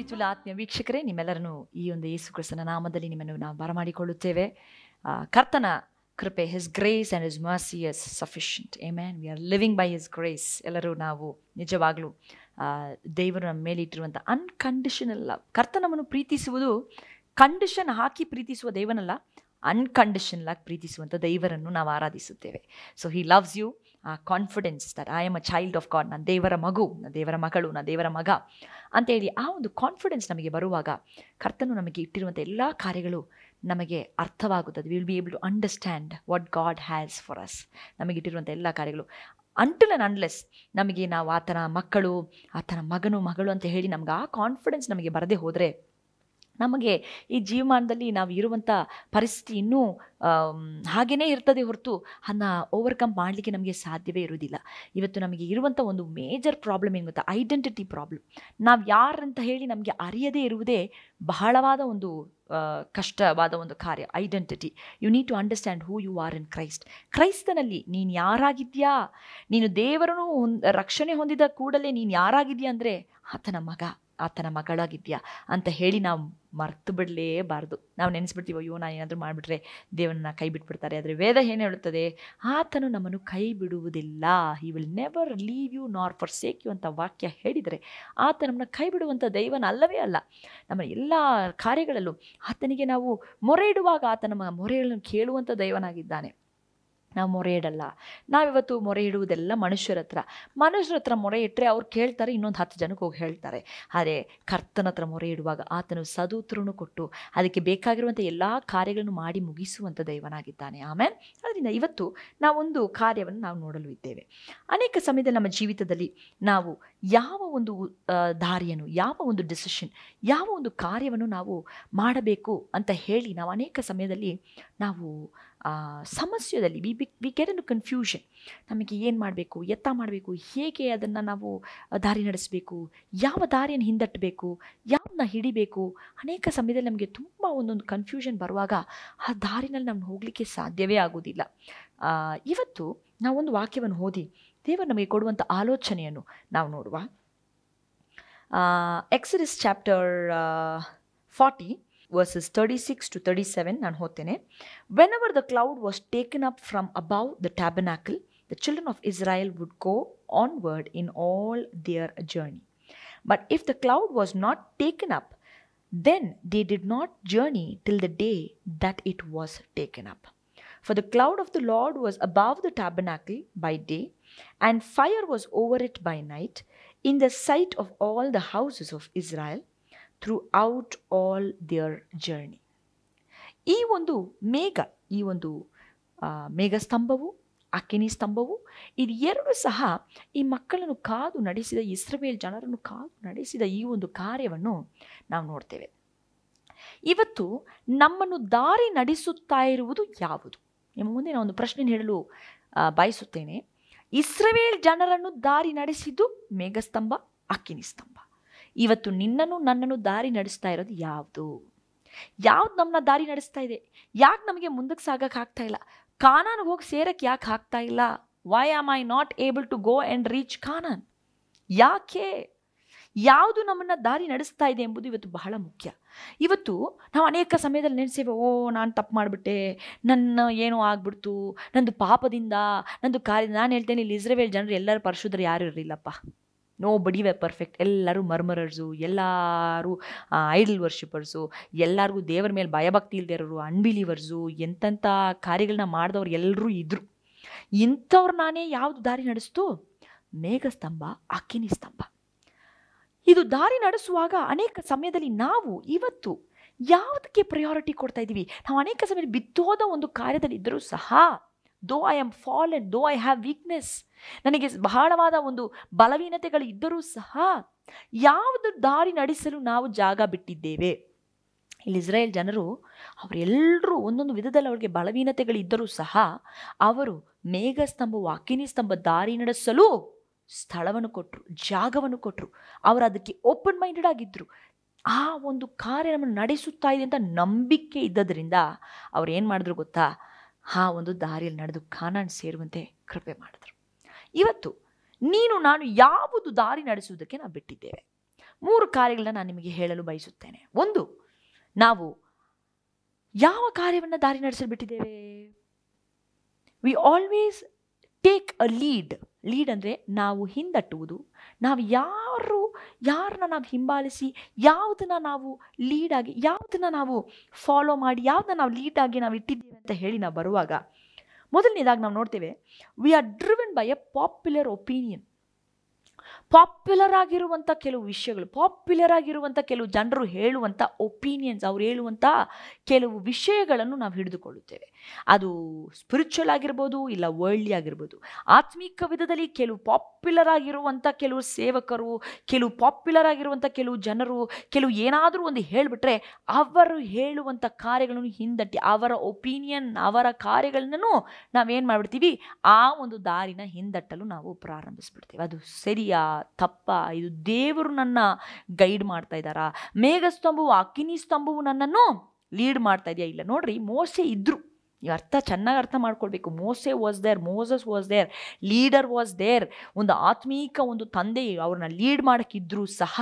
ಮಿಚುಲ ಆತ್ಮೀಯ ವೀಕ್ಷಕರೇ ನಿಮ್ಮೆಲ್ಲರನ್ನು ಈ ಒಂದು ಯೇಸು ಕ್ರಿಸ್ತನ ನಾಮದಲ್ಲಿ ನಿಮ್ಮನ್ನು ನಾವು ಬರಮಾಡಿಕೊಳ್ಳುತ್ತೇವೆ ಕರ್ತನ ಕೃಪೆ his grace and his mercy is sufficient amen we are living by his grace ಎಲ್ಲರೂ ನಾವು ನಿಜವಾಗಲೂ ದೇವರ ನಮ್ಮ ಮೇಲೆ ಇಟ್ಟಿರುವಂಥ ಅನ್ಕಂಡೀಷನಲ್ ಲವ್ ಕರ್ತನವನ್ನು ಪ್ರೀತಿಸುವುದು ಕಂಡೀಷನ್ ಹಾಕಿ ಪ್ರೀತಿಸುವ ದೇವನಲ್ಲ ಅನ್ಕಂಡೀಷನಲ್ ಆಗಿ ಪ್ರೀತಿಸುವಂಥ ದೇವರನ್ನು ನಾವು ಆರಾಧಿಸುತ್ತೇವೆ ಸೊ ಹಿ ಲವ್ಸ್ ಯು ಆ confidence that I am a child of God ನನ್ನ ದೇವರ ಮಗು ನನ್ನ ದೇವರ ಮಗಳು ನನ್ನ ದೇವರ ಮಗ ಅಂತೇಳಿ ಆ ಒಂದು ಕಾನ್ಫಿಡೆನ್ಸ್ ನಮಗೆ ಬರುವಾಗ ಕರ್ತನು ನಮಗೆ ಇಟ್ಟಿರುವಂಥ ಎಲ್ಲ ಕಾರ್ಯಗಳು ನಮಗೆ ಅರ್ಥವಾಗುತ್ತದೆ will be able to understand what God has for us ಇಟ್ಟಿರುವಂಥ ಎಲ್ಲ ಕಾರ್ಯಗಳು ಅಂಟಲ್ ಅನ್ ಅನ್ಲೆಸ್ ನಮಗೆ ನಾವು ಆತನ ಮಕ್ಕಳು ಆತನ ಮಗನು ಮಗಳು ಅಂತ ಹೇಳಿ ನಮ್ಗೆ ಆ ಕಾನ್ಫಿಡೆನ್ಸ್ ನಮಗೆ ಬರದೇ ಹೋದರೆ ನಮಗೆ ಈ ಜೀವಮಾನದಲ್ಲಿ ನಾವು ಇರುವಂಥ ಪರಿಸ್ಥಿತಿ ಇನ್ನೂ ಹಾಗೇ ಇರ್ತದೆ ಹೊರತು ಅದನ್ನು ಓವರ್ಕಮ್ ಮಾಡಲಿಕ್ಕೆ ನಮಗೆ ಸಾಧ್ಯವೇ ಇರೋದಿಲ್ಲ ಇವತ್ತು ನಮಗೆ ಇರುವಂಥ ಒಂದು ಮೇಜರ್ ಪ್ರಾಬ್ಲಮ್ ಏನು ಗೊತ್ತಾ ಐಡೆಂಟಿಟಿ ಪ್ರಾಬ್ಲಮ್ ನಾವು ಯಾರಂತ ಹೇಳಿ ನಮಗೆ ಅರಿಯದೇ ಇರುವುದೇ ಬಹಳವಾದ ಒಂದು ಕಷ್ಟವಾದ ಒಂದು ಕಾರ್ಯ identity you need to understand who you are in Christ ಕ್ರೈಸ್ತನಲ್ಲಿ ನೀನು ಯಾರಾಗಿದ್ಯಾ ನೀನು ದೇವರನ್ನು ರಕ್ಷಣೆ ಹೊಂದಿದ ಕೂಡಲೇ ನೀನು ಯಾರಾಗಿದ್ಯಾ ಅಂದರೆ ಆತನ ಮಗ ಆತನ ಮಗಳಾಗಿದ್ಯಾ ಅಂತ ಹೇಳಿ ನಾವು ಮರ್ತು ಬಿಡಲೇಬಾರ್ದು ನಾವು ನೆನೆಸ್ಬಿಡ್ತೀವಿ ಅಯ್ಯೋ ನಾನು ಏನಾದರೂ ಮಾಡಿಬಿಟ್ರೆ ದೇವರನ್ನ ಕೈ ಬಿಟ್ಬಿಡ್ತಾರೆ ಆದರೆ ವೇದ ಏನು ಹೇಳುತ್ತದೆ ಆತನು ನಮ್ಮನ್ನು ಕೈ ಬಿಡುವುದಿಲ್ಲ he will never leave you nor forsake you ಅಂತ ವಾಕ್ಯ ಹೇಳಿದರೆ ಆತ ನಮ್ಮನ್ನ ಕೈ ಬಿಡುವಂಥ ದೈವನ ಅಲ್ಲವೇ ಅಲ್ಲ ನಮ್ಮ ಎಲ್ಲ ಕಾರ್ಯಗಳಲ್ಲೂ ಆತನಿಗೆ ನಾವು ಮೊರೆ ಇಡುವಾಗ ಆತ ನಮ್ಮ ಮೊರೆಗಳನ್ನು ಕೇಳುವಂಥ ದೈವನಾಗಿದ್ದಾನೆ ನಾವು ಮೊರೆ ಇಡಲ್ಲ ನಾವಿವತ್ತು ಮೊರೆ ಇಡುವುದೆಲ್ಲ ಮನುಷ್ಯರ ಹತ್ರ ಮನುಷ್ಯರ ಹತ್ರ ಮೊರೆ ಇಟ್ಟರೆ ಅವ್ರು ಕೇಳ್ತಾರೆ ಇನ್ನೊಂದು ಹತ್ತು ಜನಕ್ಕೆ ಹೋಗಿ ಹೇಳ್ತಾರೆ ಆದರೆ ಕರ್ತನ ಹತ್ರ ಮೊರೆ ಇಡುವಾಗ ಆತನು ಸದೂತ್ರನು ಕೊಟ್ಟು ಅದಕ್ಕೆ ಬೇಕಾಗಿರುವಂಥ ಎಲ್ಲ ಕಾರ್ಯಗಳನ್ನು ಮಾಡಿ ಮುಗಿಸುವಂಥ ದೈವನಾಗಿದ್ದಾನೆ ಆಮೇಲೆ ಅದರಿಂದ ಇವತ್ತು ನಾವೊಂದು ಕಾರ್ಯವನ್ನು ನಾವು ನೋಡಲು ಇದ್ದೇವೆ ಅನೇಕ ಸಮಯದಲ್ಲಿ ನಮ್ಮ ಜೀವಿತದಲ್ಲಿ ನಾವು ಯಾವ ಒಂದು ದಾರಿಯನ್ನು ಯಾವ ಒಂದು ಡಿಸಿಷನ್ ಯಾವ ಒಂದು ಕಾರ್ಯವನ್ನು ನಾವು ಮಾಡಬೇಕು ಅಂತ ಹೇಳಿ ನಾವು ಅನೇಕ ಸಮಯದಲ್ಲಿ ನಾವು ಸಮಸ್ಯೆದಲ್ಲಿ we be we get in confusion ನಮಗೆ ಏನು ಮಾಡಬೇಕು ಎತ್ತ ಮಾಡಬೇಕು ಹೇಗೆ ಅದನ್ನು ನಾವು ದಾರಿ ನಡೆಸಬೇಕು ಯಾವ ದಾರಿಯನ್ನು ಹಿಂದಟ್ಟಬೇಕು ಯಾವನ್ನ ಹಿಡಿಬೇಕು ಅನೇಕ ಸಮಯದಲ್ಲಿ ನಮಗೆ ತುಂಬ ಒಂದೊಂದು ಕನ್ಫ್ಯೂಷನ್ ಬರುವಾಗ ಆ ದಾರಿನಲ್ಲಿ ನಮ್ಗೆ ಹೋಗಲಿಕ್ಕೆ ಸಾಧ್ಯವೇ ಆಗೋದಿಲ್ಲ ಇವತ್ತು ನಾವೊಂದು ವಾಕ್ಯವನ್ನು ಓದಿ ದೇವರು ನಮಗೆ ಕೊಡುವಂಥ ಆಲೋಚನೆಯನ್ನು ನಾವು ನೋಡುವ Exodus chapter forty verses 36 to 37. Whenever the cloud was taken up from above the tabernacle, the children of Israel would go onward in all their journey. But if the cloud was not taken up, then they did not journey till the day that it was taken up. For the cloud of the Lord was above the tabernacle by day, and fire was over it by night, in the sight of all the houses of Israel. Throughout all their journey ಈ ಒಂದು ಮೇಘ ಈ ಒಂದು ಮೇಘಸ್ತಂಭವು ಅಕ್ಕಿನಿ ಸ್ತಂಭವು ಇದು ಎರಡು ಸಹ ಈ ಮಕ್ಕಳನ್ನು ಕಾದು ನಡೆಸಿದ ಇಸ್ರೇಲ್ ಜನರನ್ನು ಕಾದು ನಡೆಸಿದ ಈ ಒಂದು ಕಾರ್ಯವನ್ನು ನಾವು ನೋಡ್ತೇವೆ ಇವತ್ತು ನಮ್ಮನ್ನು ದಾರಿ ನಡೆಸುತ್ತಾ ಇರುವುದು ಯಾವುದು ನಿಮ್ಮ ಮುಂದೆ ನಾನು ಒಂದು ಪ್ರಶ್ನೆ ಹೇಳಲು ಬಯಸುತ್ತೇನೆ ಇಸ್ರೇಲ್ ಜನರನ್ನು ದಾರಿ ನಡೆಸಿದ್ದು ಮೇಘಸ್ತಂಭ ಅಕ್ಕಿನಿ ಸ್ತಂಭ ಇವತ್ತು ನಿನ್ನನ್ನು ನನ್ನನ್ನು ದಾರಿ ನಡೆಸ್ತಾ ಇರೋದು ಯಾವುದು ಯಾವ್ದು ನಮ್ಮನ್ನ ದಾರಿ ನಡೆಸ್ತಾ ಇದೆ ಯಾಕೆ ನಮಗೆ ಮುಂದಕ್ಕೆ ಸಾಗಕ್ಕೆ ಆಗ್ತಾ ಇಲ್ಲ ಕಾನಾನ್ ಹೋಗಿ ಸೇರಕ್ಕೆ ಯಾಕೆ ಆಗ್ತಾ ಇಲ್ಲ why am I not able to go and reach Canaan ಯಾಕೆ ಯಾವುದು ನಮ್ಮನ್ನು ದಾರಿ ನಡೆಸ್ತಾ ಇದೆ ಎಂಬುದು ಇವತ್ತು ಬಹಳ ಮುಖ್ಯ ಇವತ್ತು ನಾವು ಅನೇಕ ಸಮಯದಲ್ಲಿ ನೆನೆಸೇವೆ ಓ ನಾನು ತಪ್ಪು ಮಾಡಿಬಿಟ್ಟೆ ನನ್ನ ಏನೋ ಆಗ್ಬಿಡ್ತು ನಂದು ಪಾಪದಿಂದ ನಂದು ಕಾರ್ಯ ನಾನು ಹೇಳ್ತೇನೆ ಇಲ್ಲಿ ಇಸ್ರೇವೇಲ್ ಜನರು ಎಲ್ಲರೂ ಪರಿಶುದ್ಧರು ಯಾರು ಇರಲಿಲ್ಲಪ್ಪ ನೋ ಬಡಿ ವೆ ಪರ್ಫೆಕ್ಟ್ ಎಲ್ಲರೂ ಮರ್ಮರರ್ಸು ಎಲ್ಲರೂ ಐಡಲ್ ವರ್ಷಿಪರ್ಸು ಎಲ್ಲರಿಗೂ ದೇವರ ಮೇಲೆ ಭಯಭಕ್ತಿ ಇಲ್ಲದೆ ಇರೋರು ಅನ್ಬಿಲೀವರ್ಸು ಎಂತೆಂಥ ಕಾರ್ಯಗಳನ್ನ ಮಾಡಿದವ್ರು ಎಲ್ಲರೂ ಇದ್ರು ಇಂಥವ್ರು ನಾನೇ ಯಾವುದು ದಾರಿ ನಡೆಸ್ತು ಮೇಘಸ್ತಂಭ ಅಕ್ಕಿನಿ ಸ್ತಂಭ ಇದು ದಾರಿ ನಡೆಸುವಾಗ ಅನೇಕ ಸಮಯದಲ್ಲಿ ನಾವು ಇವತ್ತು ಯಾವುದಕ್ಕೆ ಪ್ರಯಾರಿಟಿ ಕೊಡ್ತಾ ಇದ್ದೀವಿ ನಾವು ಅನೇಕ ಸಮಯದಲ್ಲಿ ಬಿತ್ತೋದ ಒಂದು ಕಾರ್ಯದಲ್ಲಿ ಇದ್ದರೂ ಸಹ though I am fallen though I have weakness ನನಗೆ ಬಹಳವಾದ ಒಂದು ಬಲವೀನತೆಗಳು ಇದ್ದರೂ ಸಹ ಯಾವುದು ದಾರಿ ನಡೆಸಲು ನಾವು ಜಾಗ ಬಿಟ್ಟಿದ್ದೇವೆ ಇಲ್ಲಿ ಇಸ್ರೇಲ್ ಜನರು ಅವರೆಲ್ಲರೂ ಒಂದೊಂದು ವಿಧದಲ್ಲಿ ಅವರಿಗೆ ಇದ್ದರೂ ಸಹ ಅವರು ಮೇಘಸ್ತಂಭ ಸ್ತಂಭ ವಾಕಿನಿ ಸ್ತಂಭ ದಾರಿ ನಡೆಸಲು ಸ್ಥಳವನ್ನು ಕೊಟ್ಟರು ಜಾಗವನ್ನು ಕೊಟ್ಟರು ಅವರು ಅದಕ್ಕೆ ಓಪನ್ ಮೈಂಡೆಡ್ ಆಗಿದ್ದರು ಆ ಒಂದು ಕಾರ್ಯ ನಮ್ಮನ್ನು ನಡೆಸುತ್ತಾ ಇದೆ ಅಂತ ನಂಬಿಕೆ ಇದ್ದದರಿಂದ ಅವ್ರು ಏನು ಮಾಡಿದ್ರು ಗೊತ್ತಾ ಆ ಒಂದು ದಾರಿಯಲ್ಲಿ ನಡೆದು ಖಾನಾನ್ ಸೇರುವಂತೆ ಕೃಪೆ ಮಾಡಿದ್ರು ಇವತ್ತು ನೀನು ನಾನು ಯಾವುದು ದಾರಿ ನಡೆಸುವುದಕ್ಕೆ ನಾವು ಬಿಟ್ಟಿದ್ದೇವೆ ಮೂರು ಕಾರ್ಯಗಳನ್ನ ನಾನು ನಿಮಗೆ ಹೇಳಲು ಬಯಸುತ್ತೇನೆ ಒಂದು ನಾವು ಯಾವ ಕಾರ್ಯವನ್ನು ದಾರಿ ನಡೆಸಲು ಬಿಟ್ಟಿದ್ದೇವೆ we always take a lead lead ಅಂದರೆ ನಾವು ಹಿಂದಟ್ಟುವುದು ನಾವು ಯಾರು ಯಾರನ್ನ ನಾವು ಹಿಂಬಾಲಿಸಿ ಯಾವುದನ್ನ ನಾವು ಲೀಡಾಗಿ ಯಾವುದನ್ನ ನಾವು ಫಾಲೋ ಮಾಡಿ ಯಾವುದನ್ನ ನಾವು ಲೀಡಾಗಿ ನಾವು ಇಟ್ಟಿದ್ದೀವಿ ಅಂತ ಹೇಳಿ ನಾವು ಬರುವಾಗ ಮೊದಲನೇದಾಗಿ ನಾವು ನೋಡ್ತೇವೆ we are driven by a popular opinion popular ಆಗಿರುವಂಥ ಕೆಲವು ವಿಷಯಗಳು ಪಾಪ್ಯುಲರ್ ಆಗಿರುವಂಥ ಕೆಲವು ಜನರು ಹೇಳುವಂಥ ಒಪಿನಿಯನ್ಸ್ ಅವ್ರು ಹೇಳುವಂಥ ಕೆಲವು ವಿಷಯಗಳನ್ನು ನಾವು ಹಿಡಿದುಕೊಳ್ಳುತ್ತೇವೆ ಅದು ಸ್ಪಿರಿಚುವಲ್ ಆಗಿರ್ಬೋದು ಇಲ್ಲ ವರ್ಲ್ಡ್ಲಿ ಆಗಿರ್ಬೋದು ಆತ್ಮೀಕ ವಿಧದಲ್ಲಿ ಕೆಲವು ಪಾಪ್ಯುಲರ್ ಆಗಿರುವಂಥ ಕೆಲವು ಸೇವಕರು ಕೆಲವು ಪಾಪ್ಯುಲರ್ ಆಗಿರುವಂಥ ಕೆಲವು ಜನರು ಕೆಲವು ಏನಾದರೂ ಒಂದು ಹೇಳಿಬಿಟ್ರೆ ಅವರು ಹೇಳುವಂಥ ಕಾರ್ಯಗಳನ್ನು ಹಿಂದಟ್ಟಿ ಅವರ ಒಪಿನಿಯನ್ ಅವರ ಕಾರ್ಯಗಳನ್ನು ನಾವೇನು ಮಾಡಿಬಿಡ್ತೀವಿ ಆ ಒಂದು ದಾರಿನ ಹಿಂದಟ್ಟಲು ನಾವು ಪ್ರಾರಂಭಿಸ್ಬಿಡ್ತೀವಿ ಅದು ಸರಿಯಾ ತಪ್ಪ ಇದು ದೇವರು ನನ್ನ ಗೈಡ್ ಮಾಡ್ತಾ ಮೇಘ ಮೇಘಸ್ತಂಭವು ಅಕ್ಕಿನಿ ಸ್ತಂಭವು ನನ್ನನ್ನು ಲೀಡ್ ಮಾಡ್ತಾ ಇದೆಯಾ ಇಲ್ಲ ನೋಡ್ರಿ ಮೋಸೆ ಇದ್ದರು ಅರ್ಥ ಚೆನ್ನಾಗಿ ಅರ್ಥ ಮಾಡ್ಕೊಳ್ಬೇಕು Moses was there Moses was their leader was there ಒಂದು ಆತ್ಮೀಕ ಒಂದು ತಂದೆ ಅವ್ರನ್ನ ಲೀಡ್ ಮಾಡೋಕ್ಕಿದ್ರೂ ಸಹ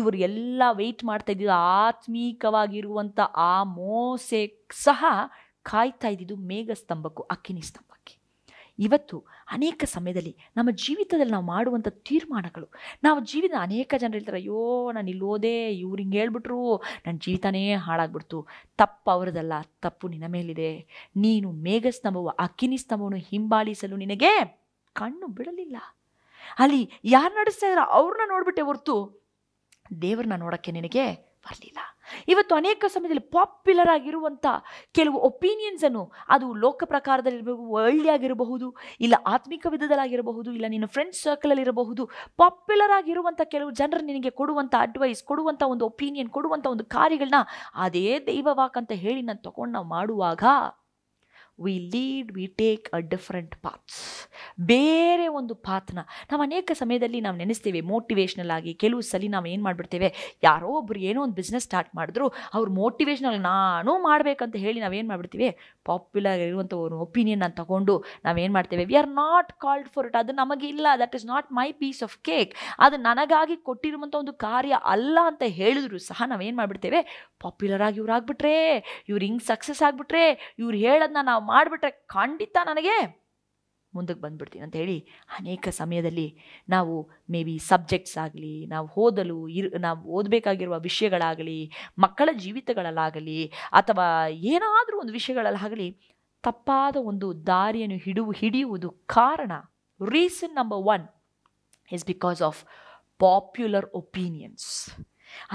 ಇವರು ಎಲ್ಲ ವೆಯ್ಟ್ ಮಾಡ್ತಾ ಇದ್ದಿದ್ದು ಆತ್ಮೀಕವಾಗಿರುವಂಥ ಆ ಮೋಸೆ ಸಹ ಕಾಯ್ತಾ ಇದ್ದಿದ್ದು ಮೇಘಸ್ತಂಭಕ್ಕೂ ಅಕ್ಕಿನಿ ಸ್ತಂಭಕ್ಕೆ ಇವತ್ತು ಅನೇಕ ಸಮಯದಲ್ಲಿ ನಮ್ಮ ಜೀವಿತದಲ್ಲಿ ನಾವು ಮಾಡುವಂಥ ತೀರ್ಮಾನಗಳು ನಾವು ಜೀವಿತ ಅನೇಕ ಜನರು ಹೇಳ್ತಾರೆ ಅಯ್ಯೋ ನಾನು ಇಲ್ಲೋದೇ ಇವ್ರು ಹಿಂಗೆ ಹೇಳ್ಬಿಟ್ರು ನನ್ನ ಜೀವಿತನೇ ಹಾಳಾಗ್ಬಿಡ್ತು ತಪ್ಪು ಅವರದಲ್ಲ ತಪ್ಪು ನಿನ್ನ ಮೇಲಿದೆ ನೀನು ಮೇಘಸ್ತಂಭವು ಅಕ್ಕಿನಿ ಸ್ತಂಭವನ್ನು ಹಿಂಬಾಲಿಸಲು ನಿನಗೆ ಕಣ್ಣು ಬಿಡಲಿಲ್ಲ ಅಲ್ಲಿ ಯಾರು ನಡೆಸ್ತಾ ಅವ್ರನ್ನ ನೋಡ್ಬಿಟ್ಟೆ ಹೊರ್ತು ದೇವ್ರನ್ನ ನೋಡೋಕ್ಕೆ ನಿನಗೆ ಬರಲಿಲ್ಲ ಇವತ್ತು ಅನೇಕ ಸಮಯದಲ್ಲಿ ಪಾಪ್ಯುಲರ್ ಆಗಿರುವಂಥ ಕೆಲವು ಒಪಿನಿಯನ್ಸನ್ನು ಅದು ಲೋಕ ಪ್ರಕಾರದಲ್ಲಿರಬೇಕು ವರ್ಲ್ಡ್ ಆಗಿರಬಹುದು ಇಲ್ಲ ಆತ್ಮಿಕ ವಿಧದಲ್ಲಾಗಿರಬಹುದು ಇಲ್ಲ ನಿನ್ನ ಫ್ರೆಂಡ್ಸ್ ಸರ್ಕಲಲ್ಲಿರಬಹುದು ಪಾಪ್ಯುಲರ್ ಆಗಿರುವಂಥ ಕೆಲವು ಜನರು ನಿನಗೆ ಕೊಡುವಂಥ ಅಡ್ವೈಸ್ ಕೊಡುವಂಥ ಒಂದು ಒಪಿನಿಯನ್ ಕೊಡುವಂಥ ಒಂದು ಕಾರ್ಯಗಳನ್ನ ಅದೇ ದೈವವಾಕ್ ಅಂತ ಹೇಳಿ ನಾನು ತಗೊಂಡು ನಾವು ಮಾಡುವಾಗ we lead we take a different paths ಬೇರೆ ಒಂದು ಪಾತ್ನ ನಾವು ಅನೇಕ ಸಮಯದಲ್ಲಿ ನಾವು ನೆನೆಸ್ತೇವೆ ಮೋಟಿವೇಶ್ನಲ್ ಆಗಿ ಕೆಲವು ಸಲ ನಾವು ಏನು ಮಾಡಿಬಿಡ್ತೇವೆ ಯಾರೋ ಒಬ್ಬರು ಏನೋ ಒಂದು ಬಿಸ್ನೆಸ್ ಸ್ಟಾರ್ಟ್ ಮಾಡಿದ್ರು ಅವ್ರು ಮೋಟಿವೇಶ್ನಲ್ ನಾನು ಮಾಡಬೇಕಂತ ಹೇಳಿ ನಾವೇನು ಮಾಡಿಬಿಡ್ತೀವಿ ಪಾಪ್ಯುಲರ್ ಇರುವಂಥ ಒಂದು ಅಂತ ತಗೊಂಡು ನಾವೇನು ಮಾಡ್ತೇವೆ we are not called for it ಅದು ನಮಗೆ ಇಲ್ಲ that is not my piece of cake ಅದು ನನಗಾಗಿ ಕೊಟ್ಟಿರುವಂಥ ಒಂದು ಕಾರ್ಯ ಅಲ್ಲ ಅಂತ ಹೇಳಿದ್ರು ಸಹ ನಾವೇನು ಮಾಡಿಬಿಡ್ತೇವೆ ಪಾಪ್ಯುಲರ್ ಆಗಿ ಇವ್ರು ಆಗಿಬಿಟ್ರೆ ಇವ್ರು ಹಿಂಗೆ ಸಕ್ಸಸ್ ಆಗಿಬಿಟ್ರೆ ಇವ್ರು ಹೇಳೋದನ್ನ ನಾವು ಮಾಡಿಬಿಟ್ರೆ ಖಂಡಿತ ನನಗೆ ಮುಂದಕ್ಕೆ ಬಂದ್ಬಿಡ್ತೀನಿ ಅಂತ ಹೇಳಿ ಅನೇಕ ಸಮಯದಲ್ಲಿ ನಾವು ಮೇ ಬಿ ಸಬ್ಜೆಕ್ಟ್ಸ್ ಆಗಲಿ ನಾವು ಓದಲು ಇರ್ ನಾವು ಓದಬೇಕಾಗಿರುವ ವಿಷಯಗಳಾಗಲಿ ಮಕ್ಕಳ ಜೀವಿತಗಳಲ್ಲಾಗಲಿ ಅಥವಾ ಏನಾದರೂ ಒಂದು ವಿಷಯಗಳಲ್ಲಾಗಲಿ ತಪ್ಪಾದ ಒಂದು ದಾರಿಯನ್ನು ಹಿಡುವು ಹಿಡಿಯುವುದು ಕಾರಣ reason number one is because of popular opinions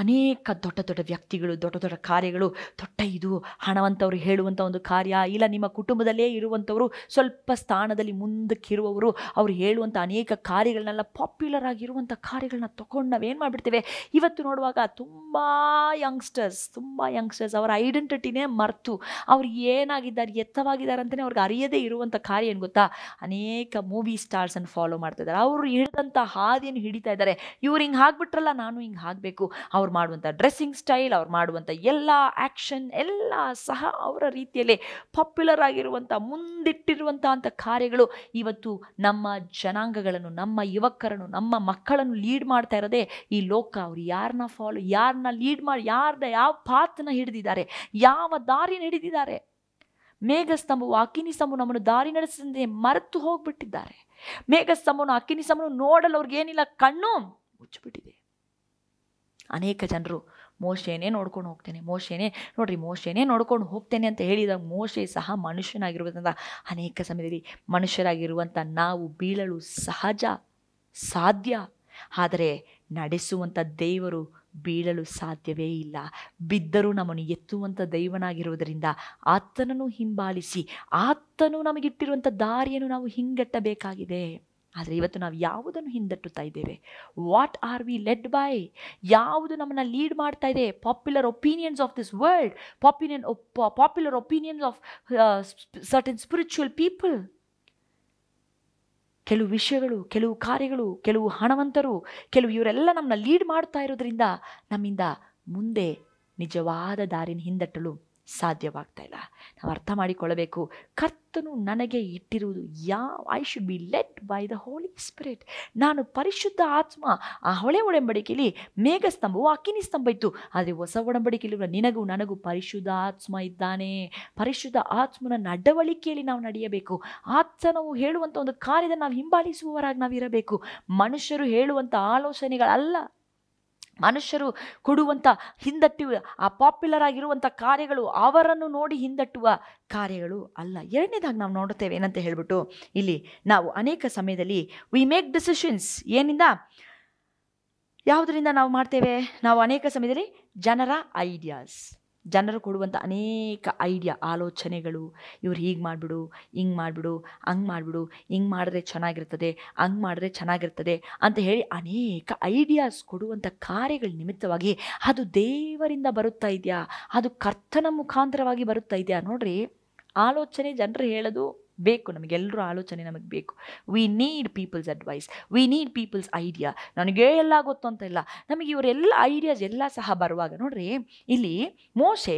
ಅನೇಕ ದೊಡ್ಡ ದೊಡ್ಡ ವ್ಯಕ್ತಿಗಳು ದೊಡ್ಡ ದೊಡ್ಡ ಕಾರ್ಯಗಳು ದೊಡ್ಡ ಇದು ಹಣವಂತವರು ಹೇಳುವಂಥ ಒಂದು ಕಾರ್ಯ ಇಲ್ಲ ನಿಮ್ಮ ಕುಟುಂಬದಲ್ಲೇ ಇರುವಂಥವರು ಸ್ವಲ್ಪ ಸ್ಥಾನದಲ್ಲಿ ಮುಂದಕ್ಕಿರುವವರು ಅವರು ಹೇಳುವಂಥ ಅನೇಕ ಕಾರ್ಯಗಳನ್ನೆಲ್ಲ ಪಾಪ್ಯುಲರ್ ಆಗಿರುವಂಥ ಕಾರ್ಯಗಳನ್ನ ತೊಗೊಂಡು ನಾವೇನು ಮಾಡಿಬಿಡ್ತೇವೆ ಇವತ್ತು ನೋಡುವಾಗ ತುಂಬ ಯಂಗ್ಸ್ಟರ್ಸ್ ತುಂಬ ಯಂಗ್ಸ್ಟರ್ಸ್ ಅವರ ಐಡೆಂಟಿಟಿನೇ ಮರೆತು ಅವ್ರು ಏನಾಗಿದ್ದಾರೆ ಎತ್ತವಾಗಿದ್ದಾರೆ ಅಂತಲೇ ಅವ್ರಿಗೆ ಅರಿಯದೇ ಇರುವಂಥ ಕಾರ್ಯ ಏನು ಗೊತ್ತಾ ಅನೇಕ ಮೂವಿ ಸ್ಟಾರ್ಸನ್ನು ಫಾಲೋ ಮಾಡ್ತಾ ಇದ್ದಾರೆ ಅವರು ಹಿಡಿದಂಥ ಹಾದಿಯನ್ನು ಹಿಡಿತಾ ಇದ್ದಾರೆ ಇವ್ರು ಹಿಂಗೆ ಹಾಕ್ಬಿಟ್ರಲ್ಲ ನಾನು ಹಿಂಗೆ ಹಾಕಬೇಕು ಅವ್ರು ಮಾಡುವಂಥ ಡ್ರೆಸ್ಸಿಂಗ್ ಸ್ಟೈಲ್ ಅವ್ರು ಮಾಡುವಂಥ ಎಲ್ಲ ಆ್ಯಕ್ಷನ್ ಎಲ್ಲ ಸಹ ಅವರ ರೀತಿಯಲ್ಲೇ ಪಾಪ್ಯುಲರ್ ಆಗಿರುವಂಥ ಮುಂದಿಟ್ಟಿರುವಂಥ ಅಂಥ ಕಾರ್ಯಗಳು ಇವತ್ತು ನಮ್ಮ ಜನಾಂಗಗಳನ್ನು ನಮ್ಮ ಯುವಕರನ್ನು ನಮ್ಮ ಮಕ್ಕಳನ್ನು ಲೀಡ್ ಮಾಡ್ತಾ ಇರೋದೇ ಈ ಲೋಕ ಅವರು ಯಾರನ್ನ ಫಾಲೋ ಯಾರನ್ನ ಲೀಡ್ ಮಾಡಿ ಯಾರನ್ನ ಯಾವ ಪಾತನ ಹಿಡಿದಿದ್ದಾರೆ ಯಾವ ದಾರಿ ಹಿಡಿದಿದ್ದಾರೆ ಮೇಘಸ್ತಂಭವು ಅಕ್ಕಿನಿ ಸ್ತಂಭ ನಮ್ಮನ್ನು ದಾರಿ ನಡೆಸದೆ ಮರೆತು ಹೋಗ್ಬಿಟ್ಟಿದ್ದಾರೆ ಮೇಘಸ್ತಂಭವನ್ನು ಅಕ್ಕಿನಿ ಸ್ತಂಭವನ್ನು ನೋಡಲು ಅವ್ರಿಗೇನಿಲ್ಲ ಕಣ್ಣು ಮುಚ್ಚಿಬಿಟ್ಟಿದೆ ಅನೇಕ ಜನರು ಮೋಶೆನೇ ನೋಡ್ಕೊಂಡು ಹೋಗ್ತೇನೆ ಮೋಶೆನೇ ನೋಡ್ರಿ ಮೋಶೆನೇ ನೋಡ್ಕೊಂಡು ಹೋಗ್ತೇನೆ ಅಂತ ಹೇಳಿದಾಗ ಮೋಶೆ ಸಹ ಮನುಷ್ಯನಾಗಿರುವುದರಿಂದ ಅನೇಕ ಸಮಯದಲ್ಲಿ ಮನುಷ್ಯರಾಗಿರುವಂಥ ನಾವು ಬೀಳಲು ಸಹಜ ಸಾಧ್ಯ ಆದರೆ ನಡೆಸುವಂಥ ದೇವರು ಬೀಳಲು ಸಾಧ್ಯವೇ ಇಲ್ಲ ಬಿದ್ದರೂ ನಮ್ಮನ್ನು ಎತ್ತುವಂಥ ದೈವನಾಗಿರುವುದರಿಂದ ಆತನನ್ನು ಹಿಂಬಾಲಿಸಿ ಆತನು ನಮಗಿಟ್ಟಿರುವಂಥ ದಾರಿಯನ್ನು ನಾವು ಹಿಂಗಟ್ಟಬೇಕಾಗಿದೆ ಆದರೆ ಇವತ್ತು ನಾವು ಯಾವುದನ್ನು ಹಿಂದಟ್ಟುತ್ತಾ ಇದ್ದೇವೆ what are we led by ಯಾವುದು ನಮ್ಮನ್ನು ಲೀಡ್ ಮಾಡ್ತಾ ಇದೆ popular opinions of this world ಪಾಪ್ಯುಲಿಯನ್ popular opinions of certain spiritual people ಕೆಲವು ವಿಷಯಗಳು ಕೆಲವು ಕಾರ್ಯಗಳು ಕೆಲವು ಹಣವಂತರು ಕೆಲವು ಇವರೆಲ್ಲ ನಮ್ಮನ್ನ ಲೀಡ್ ಮಾಡ್ತಾ ಇರೋದ್ರಿಂದ ನಮ್ಮಿಂದ ಮುಂದೆ ನಿಜವಾದ ದಾರಿನ ಹಿಂದಟ್ಟಲು ಸಾಧ್ಯವಾಗ್ತಾ ಇಲ್ಲ ನಾವು ಅರ್ಥ ಮಾಡಿಕೊಳ್ಳಬೇಕು ಕರ್ತನು ನನಗೆ ಇಟ್ಟಿರುವುದು ಯಾವ I should be led by the Holy Spirit ನಾನು ಪರಿಶುದ್ಧ ಆತ್ಮ ಆ ಹೊಳೆ ಒಡಂಬಡಿಕೆಯಲ್ಲಿ ಮೇಘಸ್ತಂಭವು ಅಕ್ಕಿನಿ ಸ್ತಂಭ ಇತ್ತು ಆದರೆ ಹೊಸ ಒಡಂಬಡಿಕೆಯಲ್ಲಿರುವ ನಿನಗೂ ನನಗೂ ಪರಿಶುದ್ಧ ಆತ್ಮ ಇದ್ದಾನೆ ಪರಿಶುದ್ಧ ಆತ್ಮನ ನಡವಳಿಕೆಯಲ್ಲಿ ನಾವು ನಡೆಯಬೇಕು ಆತ್ಮನವು ಹೇಳುವಂಥ ಒಂದು ಕಾರ್ಯದ ನಾವು ಹಿಂಬಾಲಿಸುವವರಾಗಿ ನಾವು ಇರಬೇಕು ಮನುಷ್ಯರು ಹೇಳುವಂಥ ಆಲೋಚನೆಗಳಲ್ಲ ಮನುಷ್ಯರು ಕೊಡುವಂಥ ಹಿಂದಟ್ಟುವ ಆ ಪಾಪ್ಯುಲರ್ ಆಗಿರುವಂಥ ಕಾರ್ಯಗಳು ಅವರನ್ನು ನೋಡಿ ಹಿಂದಟ್ಟುವ ಕಾರ್ಯಗಳು ಅಲ್ಲ ಎರಡನೇದಾಗಿ ನಾವು ನೋಡುತ್ತೇವೆ ಏನಂತ ಹೇಳಿಬಿಟ್ಟು ಇಲ್ಲಿ ನಾವು ಅನೇಕ ಸಮಯದಲ್ಲಿ ವಿ ಮೇಕ್ ಡಿಸಿಷನ್ಸ್ ಏನಿಂದ ಯಾವುದರಿಂದ ನಾವು ಮಾಡ್ತೇವೆ ನಾವು ಅನೇಕ ಸಮಯದಲ್ಲಿ ಜನರ ಐಡಿಯಾಸ್ ಜನರು ಕೊಡುವಂಥ ಅನೇಕ ಐಡಿಯಾ ಆಲೋಚನೆಗಳು ಇವ್ರು ಹೀಗೆ ಮಾಡಿಬಿಡು ಹಿಂಗೆ ಮಾಡಿಬಿಡು ಹಂಗೆ ಮಾಡಿಬಿಡು ಹಿಂಗೆ ಮಾಡಿದ್ರೆ ಚೆನ್ನಾಗಿರ್ತದೆ ಹಂಗೆ ಮಾಡಿದ್ರೆ ಚೆನ್ನಾಗಿರ್ತದೆ ಅಂತ ಹೇಳಿ ಅನೇಕ ಐಡಿಯಾಸ್ ಕೊಡುವಂಥ ಕಾರ್ಯಗಳ ನಿಮಿತ್ತವಾಗಿ ಅದು ದೇವರಿಂದ ಬರುತ್ತಾ ಇದೆಯಾ ಅದು ಕರ್ತನ ಮುಖಾಂತರವಾಗಿ ಬರುತ್ತಾ ಇದೆಯಾ ನೋಡ್ರಿ ಆಲೋಚನೆ ಜನರು ಹೇಳೋದು ಬೇಕು ನಮಗೆಲ್ಲರೂ ಆಲೋಚನೆ ನಮಗೆ ಬೇಕು we need people's advice we need people's idea ನನಗೆ ಎಲ್ಲ ಗೊತ್ತು ಅಂತ ಇಲ್ಲ ನಮಗೆ ಇವರೆಲ್ಲ ಐಡಿಯಾಸ್ ಎಲ್ಲ ಸಹ ಬರುವಾಗ ನೋಡ್ರಿ ಇಲ್ಲಿ ಮೋಶೆ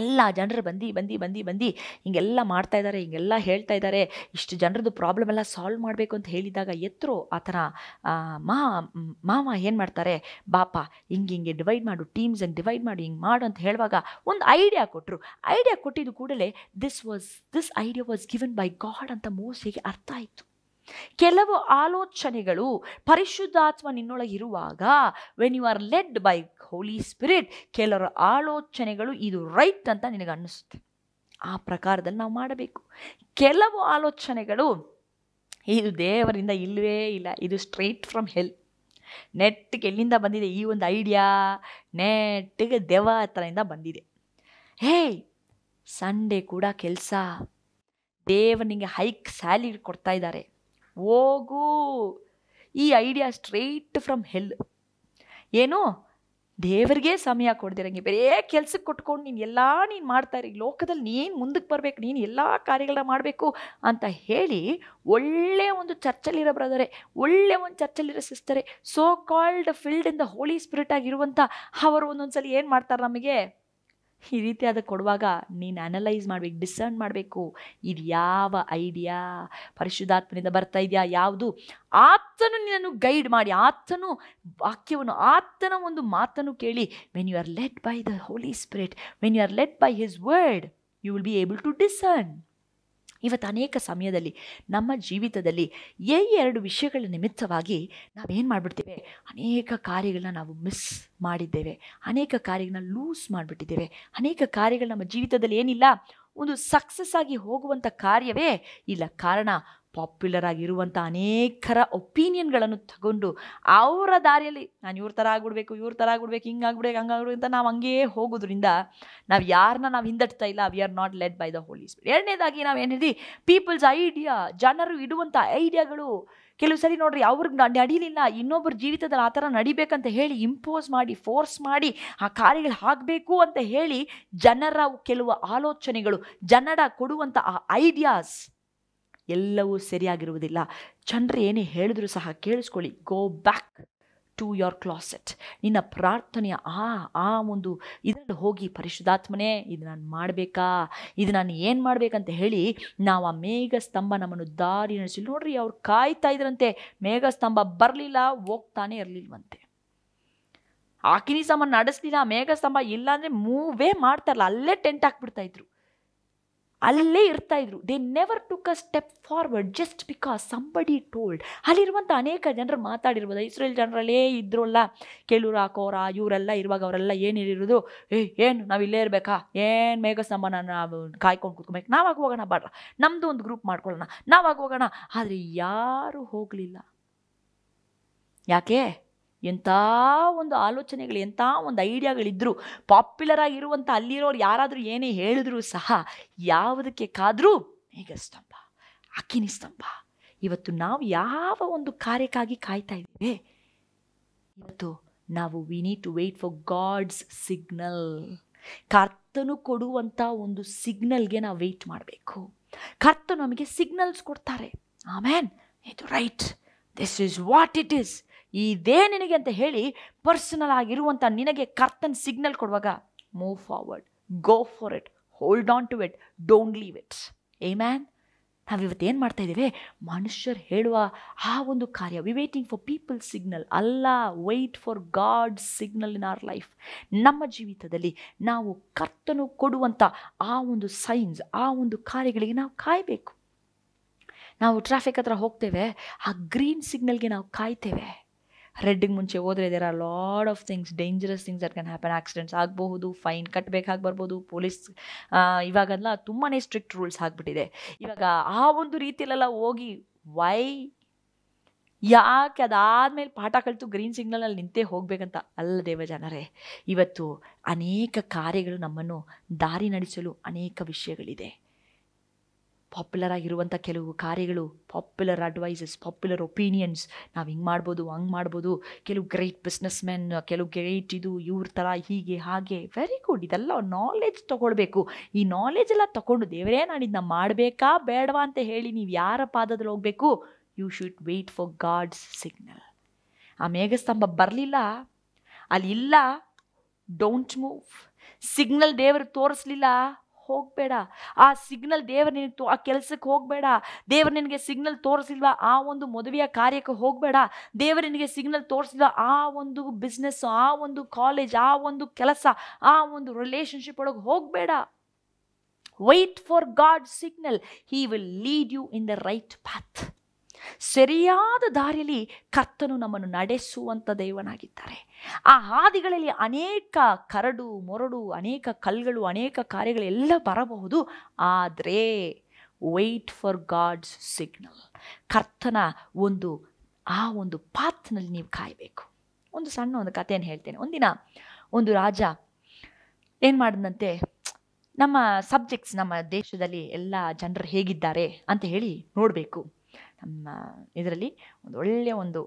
ಎಲ್ಲ ಜನರು ಬಂದು ಬಂದು ಬಂದು ಬಂದು ಹಿಂಗೆಲ್ಲ ಮಾಡ್ತಾ ಇದ್ದಾರೆ ಹಿಂಗೆಲ್ಲ ಹೇಳ್ತಾ ಇದ್ದಾರೆ ಇಷ್ಟು ಜನರದ್ದು ಪ್ರಾಬ್ಲಮ್ ಎಲ್ಲ ಸಾಲ್ವ್ ಮಾಡಬೇಕು ಅಂತ ಹೇಳಿದಾಗ ಎತ್ತರು ಆ ಥರ ಮಾ ಮಾವ ಏನು ಮಾಡ್ತಾರೆ ಬಾಪ ಹಿಂಗೆ ಹಿಂಗೆ ಡಿವೈಡ್ ಮಾಡು ಟೀಮ್ಸ್ ಹಂಗೆ ಡಿವೈಡ್ ಮಾಡು ಹಿಂಗೆ ಮಾಡು ಅಂತ ಹೇಳುವಾಗ ಒಂದು ಐಡಿಯಾ ಕೊಟ್ಟರು ಐಡಿಯಾ ಕೊಟ್ಟಿದ್ದು ಕೂಡಲೇ this was this idea was given by God ಅಂತ ಮೋಸಿಗೆ ಅರ್ಥ ಆಯಿತು ಕೆಲವು ಆಲೋಚನೆಗಳು ಪರಿಶುದ್ಧಾತ್ಮ ನಿನ್ನೊಳಗಿರುವಾಗ when you are led by Holy Spirit ಕೆಲವರ ಆಲೋಚನೆಗಳು ಇದು ರೈಟ್ ಅಂತ ನಿನಗೆ ಅನ್ನಿಸುತ್ತೆ ಆ ಪ್ರಕಾರದಲ್ಲಿ ನಾವು ಮಾಡಬೇಕು ಕೆಲವು ಆಲೋಚನೆಗಳು ಇದು ದೇವರಿಂದ ಇಲ್ಲವೇ ಇಲ್ಲ ಇದು ಸ್ಟ್ರೈಟ್ ಫ್ರಮ್ ಹೆಲ್ ನೆಟ್ಟಿಗೆ ಎಲ್ಲಿಂದ ಬಂದಿದೆ ಈ ಒಂದು ಐಡಿಯಾ ನೆಟ್ಟಿಗೆ ದೆವ ಹತ್ರದಿಂದ ಬಂದಿದೆ ಹೇ ಸಂಡೇ ಕೂಡ ಕೆಲಸ ದೇವನಿಗೆ ಹೈಕ್ ಸ್ಯಾಲಿ ಕೊಡ್ತಾ ಇದ್ದಾರೆ ಹೋಗು ಈ ಐಡಿಯಾ ಸ್ಟ್ರೈಟ್ ಫ್ರಮ್ ಹೆಲ್ ಏನು ದೇವರಿಗೆ ಸಮಯ ಕೊಡ್ದಿರಂಗೆ ಬೇರೆ ಕೆಲ್ಸಕ್ಕೆ ಕೊಟ್ಕೊಂಡು ನೀನು ಎಲ್ಲ ನೀನು ಮಾಡ್ತಾಯಿರಿ ಲೋಕದಲ್ಲಿ ನೀನು ಮುಂದಕ್ಕೆ ಬರಬೇಕು ನೀನು ಎಲ್ಲ ಕಾರ್ಯಗಳನ್ನ ಮಾಡಬೇಕು ಅಂತ ಹೇಳಿ ಒಳ್ಳೆ ಒಂದು ಚರ್ಚಲ್ಲಿರೋ ಬ್ರದರೆ ಒಳ್ಳೆ ಒಂದು ಚರ್ಚಲ್ಲಿರೋ ಸಿಸ್ತಾರೆ so called filled in the Holy Spirit ಆಗಿರುವಂಥ ಅವರು ಒಂದೊಂದು ಸಲ ಏನು ಮಾಡ್ತಾರೆ ನಮಗೆ ಈ ರೀತಿಯಾದ ಕೊಡುವಾಗ ನೀನು ಅನಲೈಸ್ ಮಾಡಬೇಕು ಡಿಸರ್ನ್ ಮಾಡಬೇಕು ಇದು ಯಾವ ಐಡಿಯಾ ಪರಿಶುದ್ಧಾತ್ಮನಿಂದ ಬರ್ತಾ ಇದೆಯಾ ಯಾವುದು ಆತನು ನಿನ್ನನ್ನು ಗೈಡ್ ಮಾಡಿ ಆತನು ವಾಕ್ಯವನ್ನು ಆತನ ಒಂದು ಮಾತನ್ನು ಕೇಳಿ when you are led by the Holy Spirit when you are led by his word you will be able to discern ಇವತ್ತು ಅನೇಕ ಸಮಯದಲ್ಲಿ ನಮ್ಮ ಜೀವಿತದಲ್ಲಿ ಏ ಎರಡು ವಿಷಯಗಳ ನಿಮಿತ್ತವಾಗಿ ನಾವೇನು ಮಾಡಿಬಿಡ್ತೇವೆ ಅನೇಕ ಕಾರ್ಯಗಳನ್ನ ನಾವು ಮಿಸ್ ಮಾಡಿದ್ದೇವೆ ಅನೇಕ ಕಾರ್ಯಗಳನ್ನ ಲೂಸ್ ಮಾಡಿಬಿಟ್ಟಿದ್ದೇವೆ ಅನೇಕ ಕಾರ್ಯಗಳು ನಮ್ಮ ಜೀವಿತದಲ್ಲಿ ಏನಿಲ್ಲ ಒಂದು ಸಕ್ಸಸ್ ಆಗಿ ಹೋಗುವಂಥ ಕಾರ್ಯವೇ ಇಲ್ಲ ಕಾರಣ ಪಾಪ್ಯುಲರ್ ಆಗಿರುವಂಥ ಅನೇಕರ ಒಪಿನಿಯನ್ಗಳನ್ನು ತಗೊಂಡು ಅವರ ದಾರಿಯಲ್ಲಿ ನಾನು ಇವ್ರ ಥರ ಆಗ್ಬಿಡ್ಬೇಕು ಇವ್ರ ಥರ ಆಗ್ಬಿಡ್ಬೇಕು ಹಿಂಗಾಗ್ಬಿಡ್ಬೇಕು ಹಂಗಾಗ್ಬಿಡ್ಬೇಕು ಅಂತ ನಾವು ಹಂಗೇ ಹೋಗೋದ್ರಿಂದ ನಾವು ಯಾರನ್ನ ನಾವು ಹಿಂದಟ್ತಾ ಇಲ್ಲ we are not led by the Holy ಎರಡನೇದಾಗಿ ನಾವು ಏನಿದೆ ಪೀಪಲ್ಸ್ ಐಡಿಯಾ ಜನರು ಇಡುವಂಥ ಐಡಿಯಾಗಳು ಕೆಲವು ಸರಿ ನೋಡ್ರಿ ಅವ್ರಿಗೆ ನಡೀಲಿಲ್ಲ ಇನ್ನೊಬ್ಬರ ಜೀವಿತದಲ್ಲಿ ಆ ಥರ ನಡಿಬೇಕಂತ ಹೇಳಿ ಇಂಪೋಸ್ ಮಾಡಿ ಫೋರ್ಸ್ ಮಾಡಿ ಆ ಕಾರ್ಯಗಳು ಆಗಬೇಕು ಅಂತ ಹೇಳಿ ಜನರ ಕೆಲವು ಆಲೋಚನೆಗಳು ಜನರ ಕೊಡುವಂಥ ಆ ಐಡಿಯಾಸ್ ಎಲ್ಲವೂ ಸರಿಯಾಗಿರುವುದಿಲ್ಲ ಜನರು ಏನೇ ಹೇಳಿದ್ರು ಸಹ ಕೇಳಿಸ್ಕೊಳ್ಳಿ go back to your closet ನಿನ್ನ ಪ್ರಾರ್ಥನೆಯ ಆ ಆ ಒಂದು ಇದರಲ್ಲಿ ಹೋಗಿ ಪರಿಶುದ್ಧಾತ್ಮನೇ ಇದು ನಾನು ಮಾಡಬೇಕಾ ಇದು ನಾನು ಏನು ಮಾಡಬೇಕಂತ ಹೇಳಿ ನಾವು ಆ ಮೇಘಸ್ತಂಭ ನಮ್ಮನ್ನು ದಾರಿ ನಡೆಸಿ ನೋಡ್ರಿ ಅವ್ರು ಕಾಯ್ತಾ ಇದ್ರಂತೆ ಮೇಘ ಸ್ತಂಭ ಬರಲಿಲ್ಲ ಹೋಗ್ತಾನೆ ಇರಲಿಲ್ವಂತೆ ಆಕಿನಿ ಸಾಮಾನು ನಡೆಸಲಿಲ್ಲ ಮೇಘ ಸ್ತಂಭ ಇಲ್ಲ ಅಂದರೆ ಮೂವೇ ಮಾಡ್ತಾರಲ್ಲ ಅಲ್ಲೇ ಟೆಂಟ್ ಹಾಕ್ಬಿಡ್ತಾ ಇದ್ರು ಅಲ್ಲೇ ಇರ್ತಾ ಇದ್ರು they never took a step forward just because somebody told ಅಲ್ಲಿರುವಂಥ ಅನೇಕ ಜನರು ಮಾತಾಡಿರ್ಬೋದು ಇಸ್ರೇಲ್ ಜನರಲ್ಲೇ ಇದ್ರಲ್ಲ ಕೆಲವ್ರು ಹಾಕೋರ ಇವರೆಲ್ಲ ಇರುವಾಗ ಅವರೆಲ್ಲ ಏನಿರೋದು ಏ ಏನು ನಾವು ಇಲ್ಲೇ ಇರಬೇಕಾ ಏನು ಮೇಘಸ್ ನಾವು ಕಾಯ್ಕೊಂಡು ಕುತ್ಕೊಬೇಕು ನಾವಾಗ ಹೋಗೋಣ ಬಾಡ್ರ ನಮ್ಮದು ಒಂದು ಗ್ರೂಪ್ ಮಾಡ್ಕೊಳ್ಳೋಣ ನಾವಾಗ ಹೋಗೋಣ ಆದರೆ ಯಾರೂ ಹೋಗಲಿಲ್ಲ ಯಾಕೆ ಎಂಥ ಒಂದು ಆಲೋಚನೆಗಳು ಎಂಥ ಒಂದು ಐಡಿಯಾಗಳಿದ್ದರೂ ಪಾಪ್ಯುಲರ್ ಆಗಿರುವಂಥ ಅಲ್ಲಿರೋರು ಯಾರಾದರೂ ಏನೇ ಹೇಳಿದ್ರೂ ಸಹ ಯಾವುದಕ್ಕೆ ಕಾದರೂ ಸ್ತಂಭ ಅಕ್ಕಿನಿ ಸ್ತಂಭ ಇವತ್ತು ನಾವು ಯಾವ ಒಂದು ಕಾರ್ಯಕ್ಕಾಗಿ ಕಾಯ್ತಾ ಇದ್ದೇವೆ ಇವತ್ತು ನಾವು we need to wait for God's signal ಕರ್ತನು ಕೊಡುವಂಥ ಒಂದು ಸಿಗ್ನಲ್ಗೆ ನಾವು ವೆಯ್ಟ್ ಮಾಡಬೇಕು ಕರ್ತನು ನಮಗೆ ಸಿಗ್ನಲ್ಸ್ ಕೊಡ್ತಾರೆ ಆಮೇನ್ ಇದು right this is what it is ಇದೇ ನಿನಗೆ ಅಂತ ಹೇಳಿ ಪರ್ಸನಲ್ ಆಗಿರುವಂಥ ನಿನಗೆ ಕರ್ತನ್ ಸಿಗ್ನಲ್ ಕೊಡುವಾಗ move forward go for it hold on to it don't leave it amen ನಾವು ಏನು ಮಾಡ್ತಾ ಇದ್ದೇವೆ ಮನುಷ್ಯರು ಹೇಳುವ ಆ ಒಂದು ಕಾರ್ಯ we waiting for people signal ಅಲ್ಲ wait for God signal in our life ನಮ್ಮ ಜೀವಿತದಲ್ಲಿ ನಾವು ಕರ್ತನು ಕೊಡುವಂಥ ಆ ಒಂದು ಸೈನ್ಸ್ ಆ ಒಂದು ಕಾರ್ಯಗಳಿಗೆ ನಾವು ಕಾಯಬೇಕು ನಾವು ಟ್ರಾಫಿಕ್ ಹತ್ರ ಹೋಗ್ತೇವೆ ಆ ಗ್ರೀನ್ ಸಿಗ್ನಲ್ಗೆ ನಾವು ಕಾಯ್ತೇವೆ ರೆಡ್ಡಿಗೆ ಮುಂಚೆ ಹೋದರೆ there are lot of things dangerous things are can happen accidents ಆಗಬಹುದು ಫೈನ್ ಕಟ್ಟಬೇಕಾಗಿ ಬರ್ಬೋದು ಪೊಲೀಸ್ ಇವಾಗೆಲ್ಲ ತುಂಬಾ ಸ್ಟ್ರಿಕ್ಟ್ ರೂಲ್ಸ್ ಆಗಿಬಿಟ್ಟಿದೆ ಇವಾಗ ಆ ಒಂದು ರೀತಿಯಲ್ಲೆಲ್ಲ ಹೋಗಿ ವೈ ಯಾಕೆ ಅದಾದಮೇಲೆ ಪಾಠ ಕಲಿತು ಗ್ರೀನ್ ಸಿಗ್ನಲಲ್ಲಿ ನಿಂತೇ ಹೋಗಬೇಕಂತ ಅಲ್ಲ ದೇವ ಜನರೇ ಇವತ್ತು ಅನೇಕ ಕಾರ್ಯಗಳು ನಮ್ಮನ್ನು ದಾರಿ ನಡೆಸಲು ಅನೇಕ ವಿಷಯಗಳಿದೆ ಪಾಪ್ಯುಲರ್ ಆಗಿರುವಂಥ ಕೆಲವು ಕಾರ್ಯಗಳು ಪಾಪ್ಯುಲರ್ ಅಡ್ವೈಸಸ್ ಪಾಪ್ಯುಲರ್ ಒಪಿನಿಯನ್ಸ್ ನಾವು ಹಿಂಗೆ ಮಾಡ್ಬೋದು ಹಂಗೆ ಮಾಡ್ಬೋದು ಕೆಲವು ಗ್ರೇಟ್ ಬಿಸ್ನೆಸ್ ಮ್ಯಾನ್ ಕೆಲವು ಗ್ರೇಟ್ ಇದು ಇವ್ರ ಥರ ಹೀಗೆ ಹಾಗೆ ವೆರಿ ಗುಡ್ ಇದೆಲ್ಲ ನಾಲೆಜ್ ತೊಗೊಳ್ಬೇಕು ಈ ನಾಲೆಜ್ ಎಲ್ಲ ತೊಗೊಂಡು ದೇವರೇ ನಾನು ಇದನ್ನ ಮಾಡಬೇಕಾ ಬೇಡವಾ ಅಂತ ಹೇಳಿ ನೀವು ಯಾರ ಪಾದದಲ್ಲಿ ಹೋಗಬೇಕು you should wait for God's signal ಆ ಮೇಘಸ್ತಂಭ ಬರಲಿಲ್ಲ ಅಲ್ಲಿ ಇಲ್ಲ ಡೋಂಟ್ ಮೂವ್ ಸಿಗ್ನಲ್ ದೇವರು ತೋರಿಸ್ಲಿಲ್ಲ ಹೋಗಬೇಡ ಆ ಸಿಗ್ನಲ್ ದೇವರು ನಿನಗೆ ತೋ ಆ ಕೆಲಸಕ್ಕೆ ಹೋಗಬೇಡ ದೇವರು ನಿನಗೆ ಸಿಗ್ನಲ್ ತೋರಿಸಿಲ್ವ ಆ ಒಂದು ಮದುವೆಯ ಕಾರ್ಯಕ್ಕೆ ಹೋಗಬೇಡ ದೇವರು ನಿನಗೆ ಸಿಗ್ನಲ್ ತೋರಿಸಿಲ್ವ ಆ ಒಂದು ಬಿಸ್ನೆಸ್ಸು ಆ ಒಂದು ಕಾಲೇಜ್ ಆ ಒಂದು ಕೆಲಸ ಆ ಒಂದು ರಿಲೇಷನ್ಶಿಪ್ ಒಳಗೆ ಹೋಗಬೇಡ wait for God signal he will lead you in the right path ಸರಿಯಾದ ದಾರಿಯಲ್ಲಿ ಕರ್ತನು ನಮ್ಮನ್ನು ನಡೆಸುವಂಥ ದೈವನಾಗಿದ್ದಾರೆ ಆ ಹಾದಿಗಳಲ್ಲಿ ಅನೇಕ ಕರಡು ಮೊರಡು ಅನೇಕ ಕಲ್ಗಳು ಅನೇಕ ಕಾರ್ಯಗಳೆಲ್ಲ ಬರಬಹುದು ಆದರೆ ವೈಟ್ ಫಾರ್ ಗಾಡ್ಸ್ ಸಿಗ್ನಲ್ ಕರ್ತನ ಒಂದು ಆ ಒಂದು ಪಾತ್ನಲ್ಲಿ ನೀವು ಕಾಯಬೇಕು ಒಂದು ಸಣ್ಣ ಒಂದು ಕಥೆಯನ್ನು ಹೇಳ್ತೇನೆ ಒಂದಿನ ಒಂದು ರಾಜ ಏನು ಮಾಡಿದಂತೆ ನಮ್ಮ ಸಬ್ಜೆಕ್ಟ್ಸ್ ನಮ್ಮ ದೇಶದಲ್ಲಿ ಎಲ್ಲ ಜನರು ಹೇಗಿದ್ದಾರೆ ಅಂತ ಹೇಳಿ ನೋಡಬೇಕು ನಮ್ಮ ಇದರಲ್ಲಿ ಒಂದು ಒಳ್ಳೆಯ ಒಂದು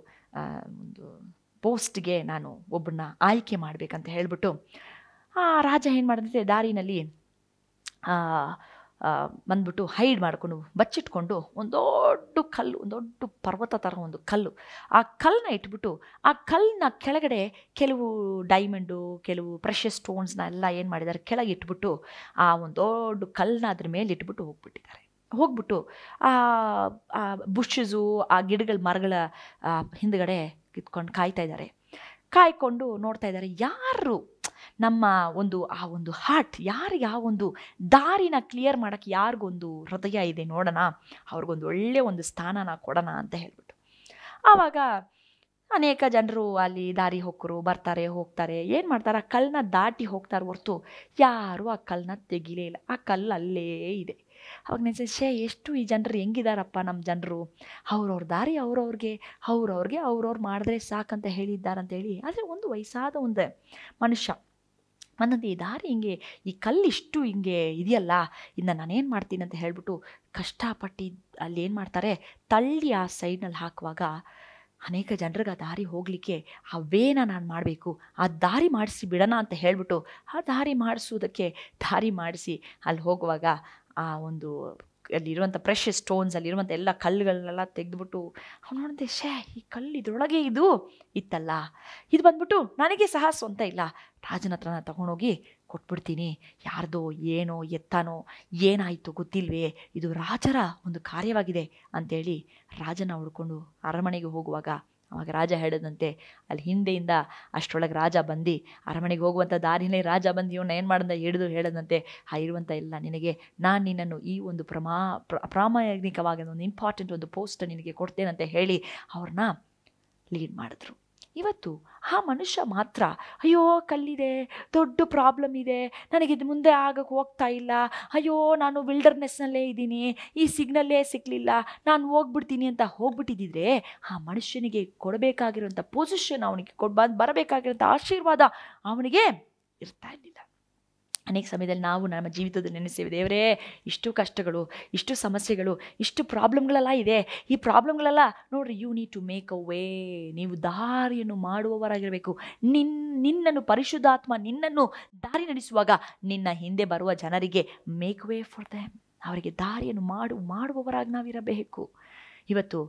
ಒಂದು ಪೋಸ್ಟ್ಗೆ ನಾನು ಒಬ್ಬನ್ನ ಆಯ್ಕೆ ಮಾಡಬೇಕಂತ ಹೇಳಿಬಿಟ್ಟು ಆ ರಾಜ ಏನು ಮಾಡಿದ್ರೆ ದಾರಿನಲ್ಲಿ ಬಂದ್ಬಿಟ್ಟು ಹೈಡ್ ಮಾಡಿಕೊಂಡು ಬಚ್ಚಿಟ್ಕೊಂಡು ಒಂದು ದೊಡ್ಡ ಕಲ್ಲು ಒಂದು ದೊಡ್ಡ ಪರ್ವತ ಥರ ಒಂದು ಕಲ್ಲು ಆ ಕಲ್ಲನ್ನ ಇಟ್ಬಿಟ್ಟು ಆ ಕಲ್ಲನ್ನ ಕೆಳಗಡೆ ಕೆಲವು ಡೈಮಂಡು ಕೆಲವು ಪ್ರೆಷಸ್ ಸ್ಟೋನ್ಸ್ನ ಎಲ್ಲ ಏನು ಮಾಡಿದ್ದಾರೆ ಕೆಳಗೆ ಇಟ್ಬಿಟ್ಟು ಆ ಒಂದು ದೊಡ್ಡ ಕಲ್ಲನ್ನ ಅದ್ರ ಮೇಲೆ ಇಟ್ಬಿಟ್ಟು ಹೋಗ್ಬಿಟ್ಟಿದ್ದಾರೆ ಹೋಗ್ಬಿಟ್ಟು ಆ ಬುಷಸು ಆ ಗಿಡಗಳ ಮರಗಳ ಹಿಂದ್ಗಡೆ ಕಿತ್ಕೊಂಡು ಕಾಯ್ತಾ ಇದ್ದಾರೆ ಕಾಯ್ಕೊಂಡು ನೋಡ್ತಾ ಇದ್ದಾರೆ ಯಾರು ನಮ್ಮ ಒಂದು ಆ ಒಂದು ಹಾರ್ಟ್ ಯಾರಿಗೆ ಯಾವ ಒಂದು ದಾರಿನ ಕ್ಲಿಯರ್ ಮಾಡೋಕ್ಕೆ ಯಾರಿಗೊಂದು ಹೃದಯ ಇದೆ ನೋಡೋಣ ಅವ್ರಿಗೊಂದು ಒಳ್ಳೆಯ ಒಂದು ಸ್ಥಾನನ ಕೊಡೋಣ ಅಂತ ಹೇಳ್ಬಿಟ್ಟು ಆವಾಗ ಅನೇಕ ಜನರು ಅಲ್ಲಿ ದಾರಿ ಹೊಕ್ಕರು ಬರ್ತಾರೆ ಹೋಗ್ತಾರೆ ಏನು ಮಾಡ್ತಾರೆ ಆ ಕಲ್ಲನ್ನ ದಾಟಿ ಹೋಗ್ತಾರೆ ಹೊರ್ತು ಯಾರೂ ಆ ಕಲ್ಲನ್ನ ತೆಗಿಲೇ ಇಲ್ಲ ಆ ಕಲ್ಲು ಅಲ್ಲೇ ಇದೆ ಅವಾಗ ಶೇ ಎಷ್ಟು ಈ ಜನರು ಹೆಂಗಿದಾರಪ್ಪ ನಮ್ಮ ಜನರು ಅವ್ರವ್ರ ದಾರಿ ಅವ್ರವ್ರಿಗೆ ಅವ್ರವ್ರಿಗೆ ಅವ್ರವ್ರು ಮಾಡಿದ್ರೆ ಸಾಕಂತ ಹೇಳಿದ್ದಾರಂತೇಳಿ ಆದರೆ ಒಂದು ವಯಸ್ಸಾದ ಒಂದು ಮನುಷ್ಯ ಒಂದೊಂದು ಈ ದಾರಿ ಹಿಂಗೆ ಈ ಕಲ್ಲು ಇಷ್ಟು ಹಿಂಗೆ ಇದೆಯಲ್ಲ ಇನ್ನು ನಾನೇನು ಮಾಡ್ತೀನಿ ಅಂತ ಹೇಳಿಬಿಟ್ಟು ಕಷ್ಟಪಟ್ಟು ಅಲ್ಲಿ ಏನು ಮಾಡ್ತಾರೆ ತಳ್ಳಿ ಆ ಸೈಡ್ನಲ್ಲಿ ಹಾಕುವಾಗ ಅನೇಕ ಜನರಿಗೆ ಆ ದಾರಿ ಹೋಗಲಿಕ್ಕೆ ಅವೇನ ನಾನು ಮಾಡಬೇಕು ಆ ದಾರಿ ಮಾಡಿಸಿ ಬಿಡೋಣ ಅಂತ ಹೇಳಿಬಿಟ್ಟು ಆ ದಾರಿ ಮಾಡಿಸೋದಕ್ಕೆ ದಾರಿ ಮಾಡಿಸಿ ಅಲ್ಲಿ ಹೋಗುವಾಗ ಆ ಒಂದು ಅಲ್ಲಿರುವಂಥ ಫ್ರೆಶ್ ಸ್ಟೋನ್ಸ್ ಅಲ್ಲಿರುವಂಥ ಎಲ್ಲ ಕಲ್ಲುಗಳನ್ನೆಲ್ಲ ತೆಗೆದುಬಿಟ್ಟು ಅವ್ನು ನೋಡಿದೆ ಶೇ ಈ ಕಲ್ಲು ಇದರೊಳಗೆ ಇದು ಇತ್ತಲ್ಲ ಇದು ಬಂದ್ಬಿಟ್ಟು ನನಗೆ ಸಹ ಸ್ವಂತ ಇಲ್ಲ ರಾಜನ ಹತ್ರ ನಾನು ತಗೊಂಡೋಗಿ ಕೊಟ್ಬಿಡ್ತೀನಿ ಯಾರ್ದೋ ಏನೋ ಎತ್ತಾನೋ ಏನಾಯಿತು ಗೊತ್ತಿಲ್ವೇ ಇದು ರಾಜರ ಒಂದು ಕಾರ್ಯವಾಗಿದೆ ಅಂತೇಳಿ ರಾಜನ ಹುಡ್ಕೊಂಡು ಅರಮನೆಗೆ ಹೋಗುವಾಗ ಅವಾಗ ರಾಜ ಹೇಳಿದಂತೆ ಅಲ್ಲಿ ಹಿಂದೆಯಿಂದ ಅಷ್ಟರೊಳಗೆ ರಾಜ ಬಂದು ಅರಮನೆಗೆ ಹೋಗುವಂಥ ದಾರಿನೇ ರಾಜ ಬಂದು ಇವನ್ನ ಏನು ಮಾಡಿದ ಹಿಡಿದು ಹೇಳದಂತೆ ಆ ಇರುವಂಥ ಎಲ್ಲ ನಿನಗೆ ನಾನು ನಿನ್ನನ್ನು ಈ ಒಂದು ಪ್ರಮಾ ಪ್ರಾಮಾಣಿಕವಾಗಿ ಒಂದು ಇಂಪಾರ್ಟೆಂಟ್ ಒಂದು ಪೋಸ್ಟ್ ನಿನಗೆ ಕೊಡ್ತೇನೆ ಅಂತ ಹೇಳಿ ಅವ್ರನ್ನ ಲೀಡ್ ಮಾಡಿದ್ರು ಇವತ್ತು ಆ ಮನುಷ್ಯ ಮಾತ್ರ ಅಯ್ಯೋ ಕಲ್ಲಿದೆ ದೊಡ್ಡ ಪ್ರಾಬ್ಲಮ್ ಇದೆ ನನಗೆ ಇದು ಮುಂದೆ ಆಗಕ್ಕೆ ಹೋಗ್ತಾ ಇಲ್ಲ ಅಯ್ಯೋ ನಾನು ವಿಲ್ಡರ್ನೆಸ್ನಲ್ಲೇ ಇದ್ದೀನಿ ಈ ಸಿಗ್ನಲ್ಲೇ ಸಿಕ್ಕಲಿಲ್ಲ ನಾನು ಹೋಗ್ಬಿಡ್ತೀನಿ ಅಂತ ಹೋಗ್ಬಿಟ್ಟಿದ್ದಿದ್ರೆ ಆ ಮನುಷ್ಯನಿಗೆ ಕೊಡಬೇಕಾಗಿರುವಂಥ ಪೊಸಿಷನ್ ಅವನಿಗೆ ಕೊಡ್ಬಾರ್ದು ಬರಬೇಕಾಗಿರೋಂಥ ಆಶೀರ್ವಾದ ಅವನಿಗೆ ಇರ್ತಾ ಇರಲಿಲ್ಲ ಅನೇಕ ಸಮಯದಲ್ಲಿ ನಾವು ನಮ್ಮ ಜೀವಿತದಲ್ಲಿ ನೆನೆಸ್ತೇವೆ ದೇವರೇ ಇಷ್ಟು ಕಷ್ಟಗಳು ಇಷ್ಟು ಸಮಸ್ಯೆಗಳು ಇಷ್ಟು ಪ್ರಾಬ್ಲಮ್ಗಳೆಲ್ಲ ಇದೆ ಈ ಪ್ರಾಬ್ಲಮ್ಗಳೆಲ್ಲ ನೋಡ್ರಿ you need to make a way ನೀವು ದಾರಿಯನ್ನು ಮಾಡುವವರಾಗಿರಬೇಕು ನಿನ್ ನಿನ್ನನ್ನು ಪರಿಶುದ್ಧಾತ್ಮ ನಿನ್ನನ್ನು ದಾರಿ ನಡೆಸುವಾಗ ನಿನ್ನ ಹಿಂದೆ ಬರುವ ಜನರಿಗೆ ಮೇಕ್ ವೇ ಫಾರ್ ದ್ಯಾಮ್ ಅವರಿಗೆ ದಾರಿಯನ್ನು ಮಾಡು ಮಾಡುವವರಾಗಿ ನಾವಿರಬೇಕು ಇವತ್ತು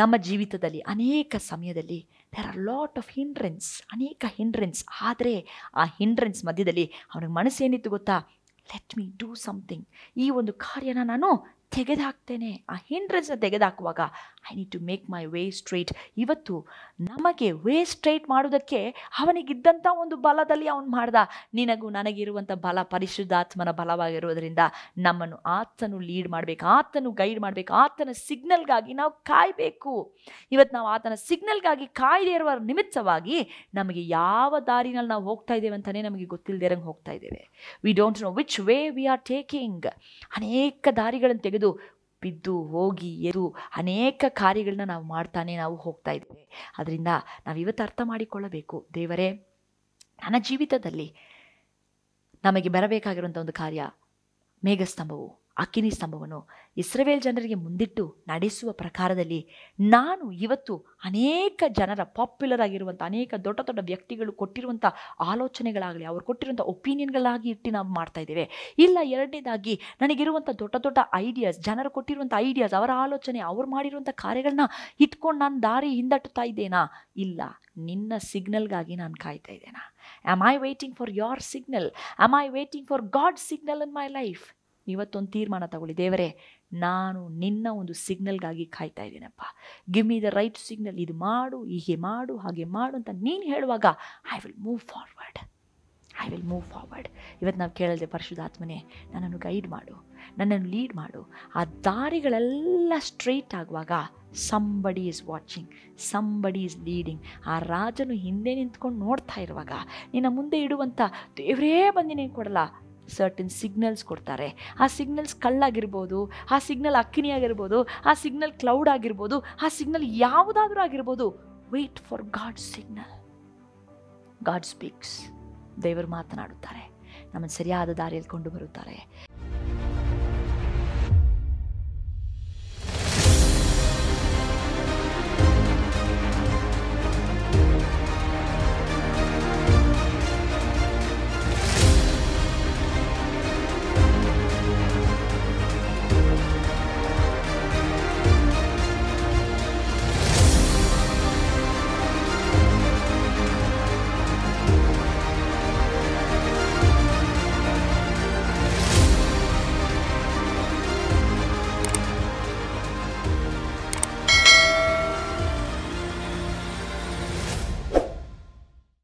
ನಮ್ಮ ಜೀವಿತದಲ್ಲಿ ಅನೇಕ ಸಮಯದಲ್ಲಿ there are lot of hindrance ಅನೇಕ ಹಿಂಡ್ರೆನ್ಸ್ ಆದರೆ ಆ ಹಿಂಡ್ರೆನ್ಸ್ ಮಧ್ಯದಲ್ಲಿ ಅವನಿಗೆ ಮನಸ್ಸೇನಿತ್ತು ಗೊತ್ತಾ ಲೆಟ್ ಮೀ ಡೂ ಸಮಥಿಂಗ್ ಈ ಒಂದು ಕಾರ್ಯನ ನಾನು ತೆಗೆದುಹಾಕ್ತೇನೆ ಆ ಹಿಂಡ್ರೆನ್ಸ್ನ ತೆಗೆದುಹಾಕುವಾಗ I need to make my way straight ಇವತ್ತು ನಮಗೆ ವೇ ಸ್ಟ್ರೈಟ್ ಮಾಡೋದಕ್ಕೆ ಅವನಿಗಿದ್ದಂಥ ಒಂದು ಬಲದಲ್ಲಿ ಅವನು ಮಾಡ್ದ ನಿನಗೂ ನನಗಿರುವಂಥ ಬಲ ಪರಿಶುದ್ಧಾತ್ಮನ ಬಲವಾಗಿರೋದ್ರಿಂದ ನಮ್ಮನ್ನು ಆತನು ಲೀಡ್ ಮಾಡಬೇಕು ಆತನು ಗೈಡ್ ಮಾಡಬೇಕು ಆತನ ಸಿಗ್ನಲ್ಗಾಗಿ ನಾವು ಕಾಯಬೇಕು ಇವತ್ತು ನಾವು ಆತನ ಸಿಗ್ನಲ್ಗಾಗಿ ಕಾಯ್ದೆ ಇರುವ ನಿಮಿತ್ತವಾಗಿ ನಮಗೆ ಯಾವ ದಾರಿನಲ್ಲಿ ನಾವು ಹೋಗ್ತಾ ಇದ್ದೇವೆ ಅಂತಲೇ ನಮಗೆ ಗೊತ್ತಿಲ್ಲದೆ ಹೋಗ್ತಾ ಇದ್ದೇವೆ we don't know which way we are taking ಅನೇಕ ದಾರಿಗಳನ್ನು ತೆಗೆದು ಹಿಡಿದು ಬಿದ್ದು ಹೋಗಿ ಎದು ಅನೇಕ ಕಾರ್ಯಗಳನ್ನ ನಾವು ಮಾಡ್ತಾನೆ ನಾವು ಹೋಗ್ತಾ ಇದ್ದೇವೆ ಅದರಿಂದ ನಾವು ಇವತ್ತು ಅರ್ಥ ಮಾಡಿಕೊಳ್ಳಬೇಕು ದೇವರೇ ನನ್ನ ಜೀವಿತದಲ್ಲಿ ನಮಗೆ ಬರಬೇಕಾಗಿರುವಂಥ ಒಂದು ಕಾರ್ಯ ಮೇಘಸ್ತಂಭವು ಅಕ್ಕಿನಿ ಸ್ತಂಭವನ್ನು ಇಸ್ರವೇಲ್ ಜನರಿಗೆ ಮುಂದಿಟ್ಟು ನಡೆಸುವ ಪ್ರಕಾರದಲ್ಲಿ ನಾನು ಇವತ್ತು ಅನೇಕ ಜನರ ಪಾಪ್ಯುಲರ್ ಆಗಿರುವಂಥ ಅನೇಕ ದೊಡ್ಡ ದೊಡ್ಡ ವ್ಯಕ್ತಿಗಳು ಕೊಟ್ಟಿರುವಂಥ ಆಲೋಚನೆಗಳಾಗಲಿ ಅವರು ಕೊಟ್ಟಿರುವಂಥ ಒಪಿನಿಯನ್ಗಳಾಗಿ ಇಟ್ಟು ನಾವು ಮಾಡ್ತಾ ಇದ್ದೇವೆ ಇಲ್ಲ ಎರಡನೇದಾಗಿ ನನಗಿರುವಂಥ ದೊಡ್ಡ ದೊಡ್ಡ ಐಡಿಯಾಸ್ ಜನರು ಕೊಟ್ಟಿರುವಂಥ ಐಡಿಯಾಸ್ ಅವರ ಆಲೋಚನೆ ಅವ್ರು ಮಾಡಿರುವಂಥ ಕಾರ್ಯಗಳನ್ನ ಇಟ್ಕೊಂಡು ನಾನು ದಾರಿ ಹಿಂದಟ್ಟುತ್ತಾ ಇದ್ದೇನಾ ಇಲ್ಲ ನಿನ್ನ ಸಿಗ್ನಲ್ಗಾಗಿ ನಾನು ಕಾಯ್ತಾ ಇದ್ದೇನಾ am I waiting for your signal am I waiting for God signal in my life ಇವತ್ತೊಂದು ತೀರ್ಮಾನ ತಗೊಳ್ಳಿ ದೇವರೇ ನಾನು ನಿನ್ನ ಒಂದು ಸಿಗ್ನಲ್ಗಾಗಿ ಕಾಯ್ತಾ ಇದ್ದೀನಪ್ಪ give me the right signal ಇದು ಮಾಡು ಹೀಗೆ ಮಾಡು ಹಾಗೆ ಮಾಡು ಅಂತ ನೀನು ಹೇಳುವಾಗ I will move forward I will move forward ಇವತ್ತು ನಾವು ಕೇಳಿದೆ ಪರಿಶುದ್ಧಾತ್ಮನೇ ನನ್ನನ್ನು ಗೈಡ್ ಮಾಡು ನನ್ನನ್ನು ಲೀಡ್ ಮಾಡು ಆ ದಾರಿಗಳೆಲ್ಲ ಸ್ಟ್ರೈಟ್ ಆಗುವಾಗ somebody is watching somebody is leading ಆ ರಾಜನು ಹಿಂದೆ ನಿಂತ್ಕೊಂಡು ನೋಡ್ತಾ ಇರುವಾಗ ನಿನ್ನ ಮುಂದೆ ಇಡುವಂಥ ದೇವರೇ ಬಂದಿನೇನು ಕೊಡಲ್ಲ ಸರ್ಟಿನ್ ಸಿಗ್ನಲ್ಸ್ ಕೊಡ್ತಾರೆ ಆ ಸಿಗ್ನಲ್ಸ್ ಕಳ್ಳಾಗಿರ್ಬೋದು ಆ ಸಿಗ್ನಲ್ ಆಗಿರ್ಬೋದು ಆ ಸಿಗ್ನಲ್ ಕ್ಲೌಡ್ ಆಗಿರ್ಬೋದು ಆ ಸಿಗ್ನಲ್ ಯಾವುದಾದ್ರೂ ಆಗಿರ್ಬೋದು wait for God signal God speaks ದೇವರು ಮಾತನಾಡುತ್ತಾರೆ ನಮ್ಮನ್ನು ಸರಿಯಾದ ದಾರಿಯಲ್ಲಿ ಕೊಂಡು ಬರುತ್ತಾರೆ